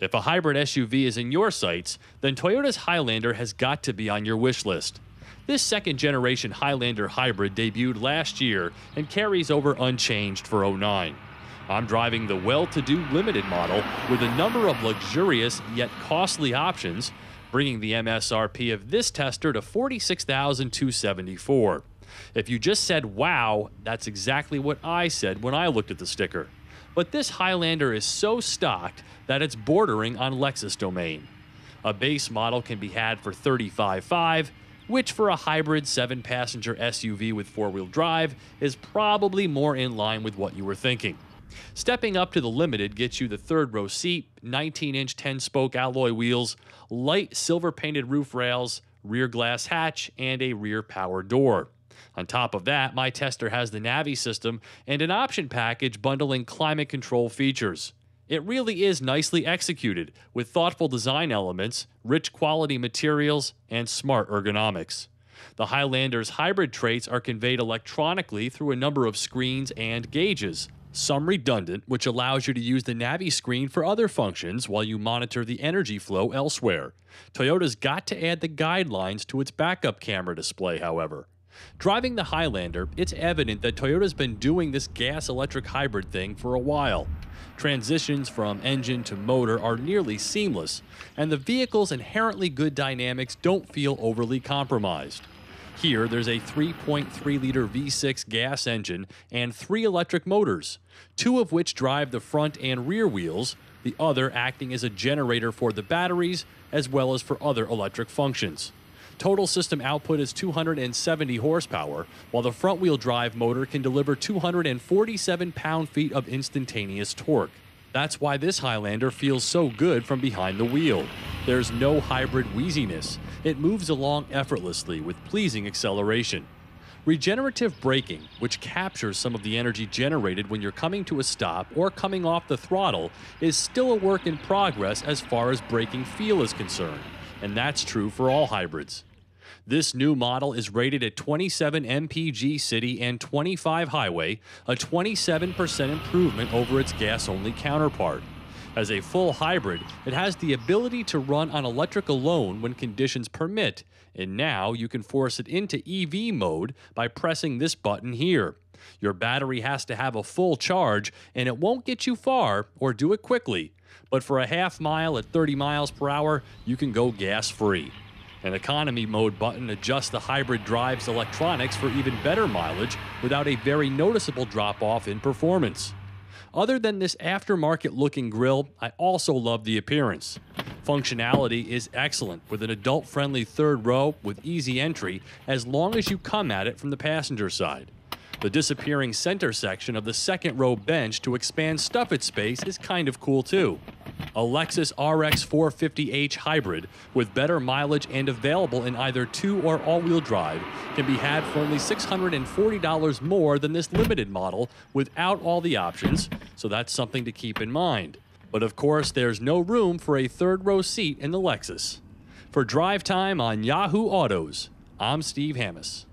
If a hybrid SUV is in your sights, then Toyota's Highlander has got to be on your wish list. This second generation Highlander hybrid debuted last year and carries over unchanged for 09. I'm driving the well to do limited model with a number of luxurious yet costly options, bringing the MSRP of this tester to $46,274. If you just said wow, that's exactly what I said when I looked at the sticker but this Highlander is so stocked that it's bordering on Lexus domain. A base model can be had for 35.5, which for a hybrid 7-passenger SUV with four-wheel drive is probably more in line with what you were thinking. Stepping up to the limited gets you the third row seat, 19-inch 10-spoke alloy wheels, light silver-painted roof rails, rear glass hatch, and a rear power door. On top of that, my tester has the Navi system and an option package bundling climate control features. It really is nicely executed, with thoughtful design elements, rich quality materials, and smart ergonomics. The Highlander's hybrid traits are conveyed electronically through a number of screens and gauges, some redundant, which allows you to use the Navi screen for other functions while you monitor the energy flow elsewhere. Toyota's got to add the guidelines to its backup camera display, however. Driving the Highlander, it's evident that Toyota's been doing this gas electric hybrid thing for a while. Transitions from engine to motor are nearly seamless, and the vehicle's inherently good dynamics don't feel overly compromised. Here, there's a 3.3 liter V6 gas engine and three electric motors, two of which drive the front and rear wheels, the other acting as a generator for the batteries as well as for other electric functions. Total system output is 270 horsepower, while the front wheel drive motor can deliver 247 pound feet of instantaneous torque. That's why this Highlander feels so good from behind the wheel. There's no hybrid wheeziness. It moves along effortlessly with pleasing acceleration. Regenerative braking, which captures some of the energy generated when you're coming to a stop or coming off the throttle, is still a work in progress as far as braking feel is concerned. And that's true for all hybrids. This new model is rated at 27 mpg city and 25 highway, a 27% improvement over its gas-only counterpart. As a full hybrid, it has the ability to run on electric alone when conditions permit, and now you can force it into EV mode by pressing this button here. Your battery has to have a full charge, and it won't get you far or do it quickly. But for a half mile at 30 miles per hour, you can go gas free an economy mode button adjusts the hybrid drive's electronics for even better mileage without a very noticeable drop off in performance. Other than this aftermarket looking grille, I also love the appearance. Functionality is excellent with an adult friendly third row with easy entry as long as you come at it from the passenger side. The disappearing center section of the second row bench to expand stuffage space is kind of cool too a Lexus RX 450h hybrid with better mileage and available in either two or all-wheel drive can be had for only $640 more than this limited model without all the options, so that's something to keep in mind. But of course, there's no room for a third row seat in the Lexus. For Drive Time on Yahoo Autos, I'm Steve Hammis.